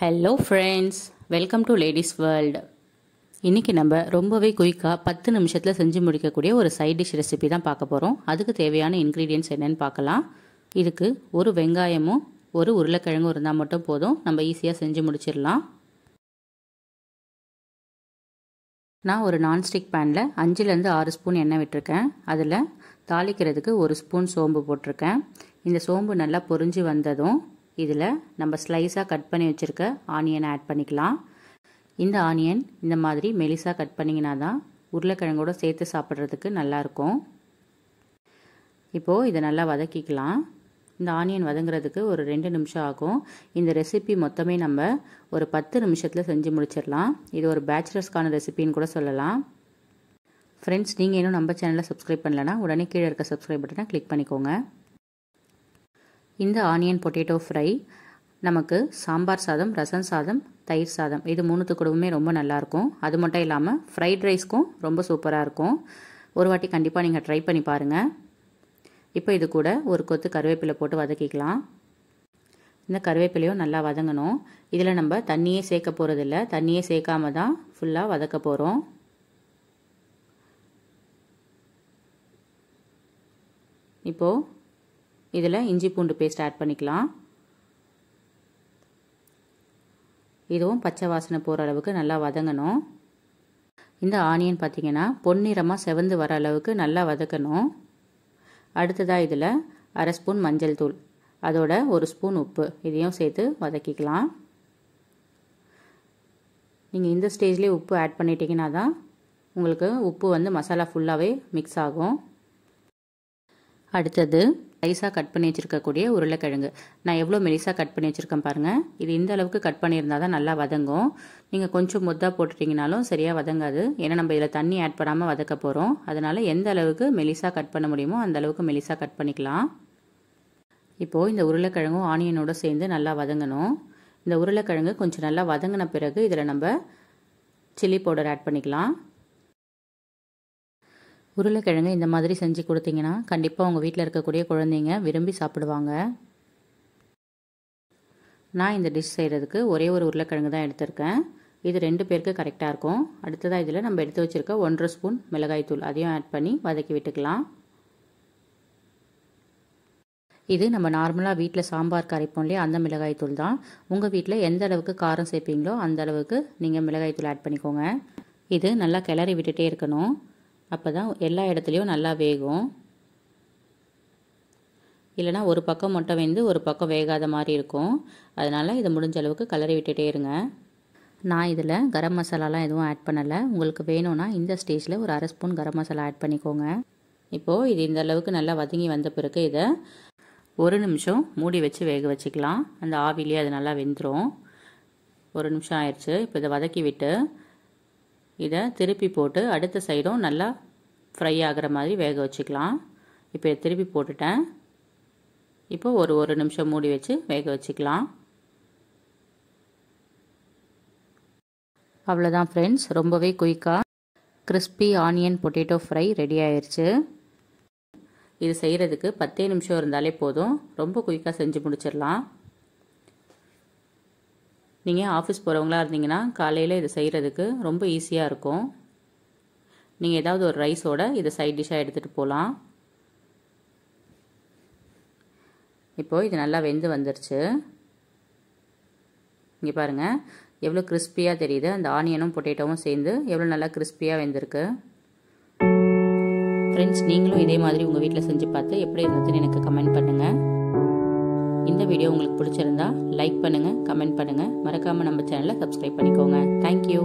hello friends welcome to ladies world இன்றைக்கி நம்ம ரொம்பவே குயிக்காக பத்து நிமிஷத்தில் செஞ்சு முடிக்கக்கூடிய ஒரு சைட் டிஷ் ரெசிபி தான் பார்க்க போகிறோம் அதுக்கு தேவையான இன்க்ரீடியன்ஸ் என்னென்னு பார்க்கலாம் இதுக்கு ஒரு வெங்காயமும் ஒரு உருளைக்கிழங்கும் இருந்தால் மட்டும் போதும் நம்ம ஈஸியாக செஞ்சு முடிச்சிடலாம் நான் ஒரு நான்ஸ்டிக் பேனில் அஞ்சுலேருந்து ஆறு ஸ்பூன் எண்ணெய் விட்டுருக்கேன் அதில் தாளிக்கிறதுக்கு ஒரு ஸ்பூன் சோம்பு போட்டிருக்கேன் இந்த சோம்பு நல்லா பொறிஞ்சு வந்ததும் இதில் நம்ம ஸ்லைஸாக கட் பண்ணி வச்சுருக்க ஆனியனை ஆட் பண்ணிக்கலாம் இந்த ஆனியன் இந்த மாதிரி மெலிசாக கட் பண்ணிங்கன்னா தான் உருளைக்கிழங்கோடு சேர்த்து சாப்பிட்றதுக்கு நல்லாயிருக்கும் இப்போது இதை நல்லா வதக்கிக்கலாம் இந்த ஆனியன் வதங்குறதுக்கு ஒரு ரெண்டு நிமிஷம் ஆகும் இந்த ரெசிபி மொத்தமே நம்ம ஒரு பத்து நிமிஷத்தில் செஞ்சு முடிச்சிடலாம் இது ஒரு பேச்சுலர்ஸ்க்கான ரெசிபின்னு கூட சொல்லலாம் ஃப்ரெண்ட்ஸ் நீங்கள் இன்னும் நம்ம சேனலில் சப்ஸ்கிரைப் பண்ணலன்னா உடனே கீழே இருக்க சப்ஸ்கிரைப் பட்டனை கிளிக் பண்ணிக்கோங்க இந்த ஆனியன் பொட்டேட்டோ ஃப்ரை நமக்கு சாம்பார் சாதம் ரசம் சாதம் தயிர் சாதம் இது மூணுத்து கூடவுமே ரொம்ப நல்லாயிருக்கும் அது மட்டும் இல்லாமல் ஃப்ரைட் ரைஸ்க்கும் ரொம்ப சூப்பராக இருக்கும் ஒரு வாட்டி கண்டிப்பாக நீங்கள் ட்ரை பண்ணி பாருங்கள் இப்போ இது கூட ஒரு கொத்து கருவேப்பிலை போட்டு வதக்கிக்கலாம் இந்த கருவேப்பிலையும் நல்லா வதங்கணும் இதில் நம்ம தண்ணியே சேர்க்க போகிறதில்ல தண்ணியே சேர்க்காம தான் ஃபுல்லாக வதக்க போகிறோம் இப்போது இதில் இஞ்சி பூண்டு பேஸ்ட் ஆட் பண்ணிக்கலாம் இதுவும் பச்சை வாசனை போகிற அளவுக்கு நல்லா வதங்கணும் இந்த ஆனியன் பார்த்திங்கன்னா பொன்னிறமாக செவந்து வர அளவுக்கு நல்லா வதக்கணும் அடுத்ததாக இதில் அரை ஸ்பூன் மஞ்சள் தூள் அதோட ஒரு ஸ்பூன் உப்பு இதையும் சேர்த்து வதக்கிக்கலாம் நீங்கள் இந்த ஸ்டேஜ்லேயே உப்பு ஆட் பண்ணிட்டீங்கன்னா தான் உங்களுக்கு உப்பு வந்து மசாலா ஃபுல்லாகவே மிக்ஸ் ஆகும் அடுத்தது மெலிசாக கட் பண்ணி வச்சுருக்கக்கூடிய உருளைக்கிழங்கு நான் எவ்வளோ மெலிசாக கட் பண்ணி வச்சுருக்கேன் பாருங்கள் இது இந்த அளவுக்கு கட் பண்ணியிருந்தால் தான் நல்லா வதங்கும் நீங்கள் கொஞ்சம் முத்தாக போட்டுட்டிங்கனாலும் சரியாக வதங்காது ஏன்னா நம்ம இதில் தண்ணி ஆட் பண்ணாமல் வதக்க போகிறோம் அதனால் எந்த அளவுக்கு மெலிசாக கட் பண்ண முடியுமோ அந்த அளவுக்கு மெலிசாக கட் பண்ணிக்கலாம் இப்போது இந்த உருளைக்கிழங்கும் ஆனியனோடு சேர்ந்து நல்லா வதங்கணும் இந்த உருளைக்கிழங்கு கொஞ்சம் நல்லா வதங்கின பிறகு இதில் நம்ம சில்லி பவுடர் ஆட் பண்ணிக்கலாம் உருளைக்கிழங்கு இந்த மாதிரி செஞ்சு கொடுத்தீங்கன்னா கண்டிப்பாக உங்கள் வீட்டில் இருக்கக்கூடிய குழந்தைங்க விரும்பி சாப்பிடுவாங்க நான் இந்த டிஷ் செய்கிறதுக்கு ஒரே ஒரு உருளைக்கிழங்கு தான் எடுத்திருக்கேன் இது ரெண்டு பேருக்கு கரெக்டாக இருக்கும் அடுத்ததாக இதில் நம்ம எடுத்து வச்சுருக்க ஒன்றரை ஸ்பூன் மிளகாய் தூள் அதையும் ஆட் பண்ணி வதக்கி விட்டுக்கலாம் இது நம்ம நார்மலாக வீட்டில் சாம்பார் கரைப்போம் இல்லையா அந்த மிளகாய் தூள் தான் உங்கள் வீட்டில் எந்த அளவுக்கு காரம் சேர்ப்பீங்களோ அந்த அளவுக்கு நீங்கள் மிளகாய் தூள் ஆட் பண்ணிக்கோங்க இது நல்லா கிளறி விட்டுகிட்டே இருக்கணும் அப்போ தான் எல்லா இடத்துலையும் நல்லா வேகும் இல்லைனா ஒரு பக்கம் மட்டும் வெந்து ஒரு பக்கம் வேகாத மாதிரி இருக்கும் அதனால் இதை முடிஞ்ச அளவுக்கு கலரி விட்டுட்டே இருங்க நான் இதில் கரம் மசாலாலாம் எதுவும் ஆட் பண்ணலை உங்களுக்கு வேணும்னா இந்த ஸ்டேஜில் ஒரு அரை ஸ்பூன் கரம் மசாலா ஆட் பண்ணிக்கோங்க இப்போது இது இந்த அளவுக்கு நல்லா வதங்கி வந்த பிறகு இதை ஒரு நிமிஷம் மூடி வச்சு வேக வச்சுக்கலாம் அந்த ஆவிலேயே அது நல்லா வெந்துடும் ஒரு நிமிஷம் ஆயிடுச்சு இப்போ இதை வதக்கி விட்டு இதை திருப்பி போட்டு அடுத்த சைடும் நல்லா ஃப்ரை ஆகிற மாதிரி வேக வச்சுக்கலாம் இப்போ திருப்பி போட்டுட்டேன் இப்போ ஒரு ஒரு நிமிஷம் மூடி வச்சு வேக வச்சுக்கலாம் அவ்வளோதான் ஃப்ரெண்ட்ஸ் ரொம்பவே குயிக்காக crispy onion potato fry ready ஆயிடுச்சு இது செய்கிறதுக்கு பத்தே நிமிஷம் இருந்தாலே போதும் ரொம்ப குயிக்காக செஞ்சு முடிச்சிடலாம் நீங்கள் ஆஃபீஸ் போகிறவங்களா இருந்தீங்கன்னா காலையில் இதை செய்கிறதுக்கு ரொம்ப ஈஸியாக இருக்கும் நீங்கள் ஏதாவது ஒரு ரைஸோட இதை சைட் டிஷ்ஷாக எடுத்துகிட்டு போகலாம் இப்போது இது நல்லா வெந்து வந்துருச்சு இங்கே பாருங்கள் எவ்வளோ கிறிஸ்பியாக தெரியுது அந்த ஆனியனும் பொட்டேட்டோவும் சேர்ந்து எவ்வளோ நல்லா கிறிஸ்பியாக வெந்திருக்கு ஃப்ரெண்ட்ஸ் நீங்களும் இதே மாதிரி உங்கள் வீட்டில் செஞ்சு பார்த்து எப்படி இருந்ததுன்னு எனக்கு கமெண்ட் பண்ணுங்கள் இந்த வீடியோ உங்களுக்கு பிடிச்சிருந்தா லைக் பண்ணுங்கள் கமெண்ட் பண்ணுங்கள் மறக்காமல் நம்ம சேனலை சப்ஸ்கிரைப் பண்ணிக்கோங்க தேங்க்யூ